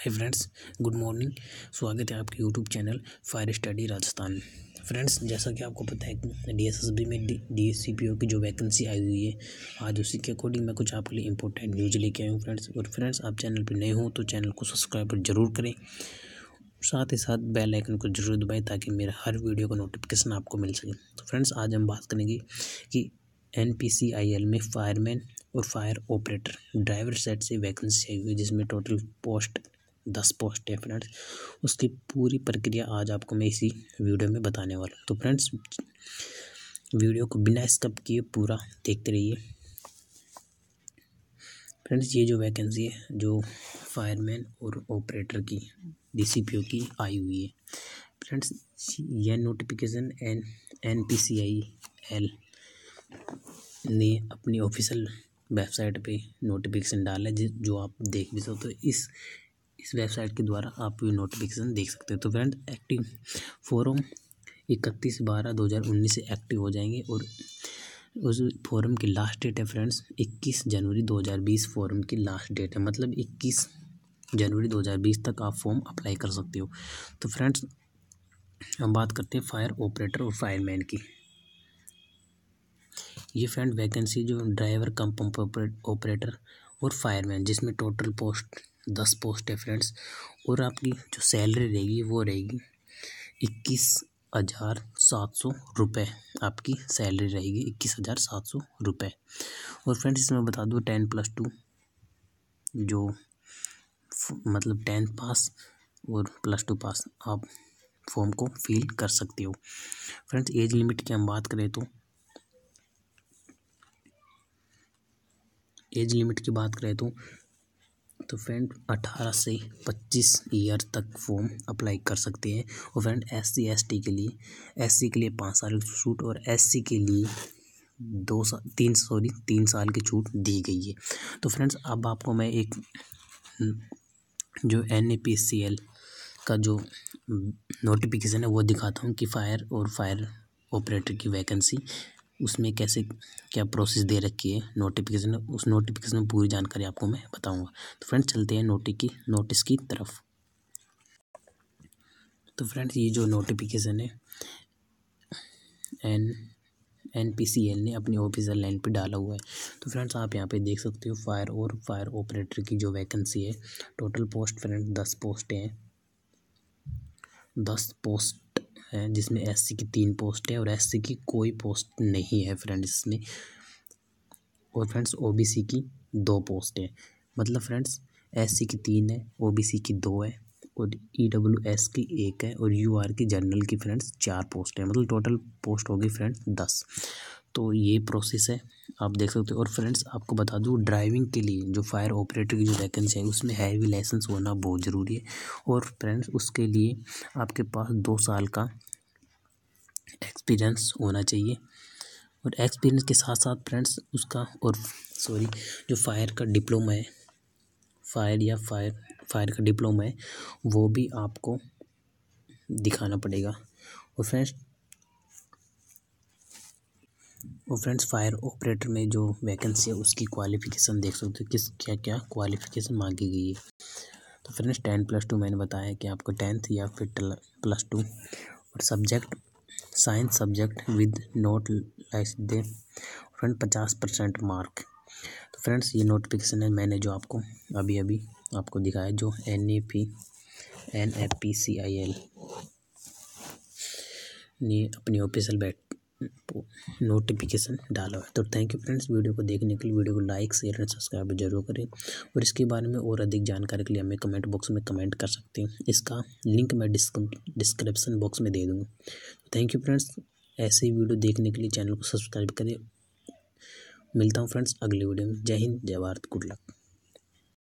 hi friends good morning स्वागत है आपके YouTube channel fire study Rajasthan friends जैसा कि आपको पता है डी एस एस बी में D S C P O की जो वैकेंसी आई हुई है आज उसी के अकॉर्डिंग मैं कुछ आपके लिए इंपॉर्टेंट न्यूज लेके आया हूँ फ्रेंड्स और फ्रेंड्स आप चैनल पर नए हो तो चैनल को सब्सक्राइब जरूर करें साथ ही साथ बेल आइकन को जरूर दबाएं ताकि मेरा हर वीडियो का नोटिफिकेशन आपको मिल सके तो फ्रेंड्स आज हम बात करेंगे कि N P C I L में फायरमैन और फायर ऑपरेटर ड्राइवर सेट से वैकेंसी आई हुई है जिसमें टोटल पोस्ट दस पोस्ट है फ्रेंड्स उसकी पूरी प्रक्रिया आज आपको मैं इसी वीडियो में बताने वाला हूँ तो फ्रेंड्स वीडियो को बिना स्कप किए पूरा देखते रहिए फ्रेंड्स ये जो वैकेंसी है जो फायरमैन और ऑपरेटर की डीसीपीओ की आई हुई है फ्रेंड्स यह notification N N P C I L ने अपनी ऑफिशियल वेबसाइट पे नोटिफिकेशन डाला है जो आप देख भी सकते हो तो इस इस वेबसाइट के द्वारा आप नोटिफिकेशन देख सकते हो तो फ्रेंड एक्टिव फॉरम इकतीस बारह दो हज़ार उन्नीस से एक्टिव हो जाएंगे और उस फॉरम की लास्ट डेट है फ्रेंड्स इक्कीस जनवरी दो हज़ार बीस फॉरम की लास्ट डेट है मतलब इक्कीस जनवरी दो हज़ार बीस तक आप फॉर्म अप्लाई कर सकते हो तो फ्रेंड्स हम बात करते हैं फायर ऑपरेटर और फायरमैन की ये फ्रेंड वैकेंसी जो ड्राइवर कम पंप ऑपरेटर और फायरमैन जिसमें टोटल पोस्ट दस पोस्ट है फ्रेंड्स और आपकी जो सैलरी रहेगी वो रहेगी इक्कीस हज़ार सात सौ रुपये आपकी सैलरी रहेगी इक्कीस हज़ार सात सौ रुपये और फ्रेंड्स इसमें बता दूँ टेन प्लस टू जो मतलब टेंथ पास और प्लस टू पास आप फॉर्म को फिल कर सकते हो फ्रेंड्स एज लिमिट की हम बात करें तो एज लिमिट की बात करें तो तो फ्रेंड 18 से 25 ईयर तक फॉर्म अप्लाई कर सकते हैं और friend S C S T के लिए एस सी के लिए पाँच साल की छूट और एस सी के लिए दो साल तीन सॉरी तीन साल की छूट दी गई है तो फ्रेंड्स अब आपको मैं एक जो N A P C L का जो नोटिफिकेशन है वो दिखाता हूँ कि फायर और फायर ऑपरेटर की वैकेंसी उसमें कैसे क्या प्रोसेस दे रखी है नोटिफिकेशन उस नोटिफिकेशन में पूरी जानकारी आपको मैं बताऊंगा तो फ्रेंड्स चलते हैं नोटिस की नोटिस की तरफ तो फ्रेंड्स ये जो नोटिफिकेशन है N N P C L ने अपनी ऑफिसर लाइन पे डाला हुआ है तो फ्रेंड्स आप यहाँ पे देख सकते हो फायर और फायर ऑपरेटर की जो वैकेंसी है टोटल पोस्ट फ्रेंड्स दस पोस्टें हैं दस पोस्ट है जिसमें एस की तीन पोस्ट है और एस की कोई पोस्ट नहीं है फ्रेंड्स इसमें और फ्रेंड्स ओ की दो पोस्ट है मतलब फ्रेंड्स एस की तीन है ओ की दो है और ई डब्ल्यू एस की एक है और यू आर की जनरल की फ्रेंड्स चार पोस्ट है मतलब टोटल पोस्ट होगी फ्रेंड्स दस तो ये प्रोसेस है आप देख सकते हो और फ्रेंड्स आपको बता दूँ ड्राइविंग के लिए जो फायर ऑपरेटर की जो वैकेंसी है उसमें हैवी लाइसेंस होना बहुत ज़रूरी है और फ्रेंड्स उसके लिए आपके पास दो साल का एक्सपीरियंस होना चाहिए और एक्सपीरियंस के साथ साथ फ्रेंड्स उसका और सॉरी जो फायर का डिप्लोमा है फायर या फायर फायर का डिप्लोमा है वो भी आपको दिखाना पड़ेगा और फ्रेंड्स और तो फ्रेंड्स फायर ऑपरेटर में जो वैकेंसी है उसकी क्वालिफ़िकेशन देख सकते हो किस क्या क्या क्वालिफ़िकेशन मांगी गई है तो फ्रेंड्स टेन प्लस टू मैंने बताया कि आपको टेंथ या फिर प्लस टू और subject science subject with not less than friend पचास परसेंट मार्क तो फ्रेंड्स ये नोटिफिकेशन है मैंने जो आपको अभी अभी आपको दिखाया जो N A P N F P C I L ने अपनी ऑफिसल बैठ नोटिफिकेशन डाला हुआ है तो थैंक यू फ्रेंड्स वीडियो को देखने के लिए वीडियो को लाइक शेयर एंड सब्सक्राइब जरूर करें और इसके बारे में और अधिक जानकारी के लिए हमें कमेंट बॉक्स में कमेंट कर सकते हैं इसका लिंक मैं डिस्क्रिप्सन बॉक्स में दे दूँगा थैंक यू फ्रेंड्स ऐसे ही वीडियो देखने के लिए चैनल को सब्सक्राइब करें मिलता हूँ फ्रेंड्स अगले वीडियो में जय हिंद जय भारत गुड लक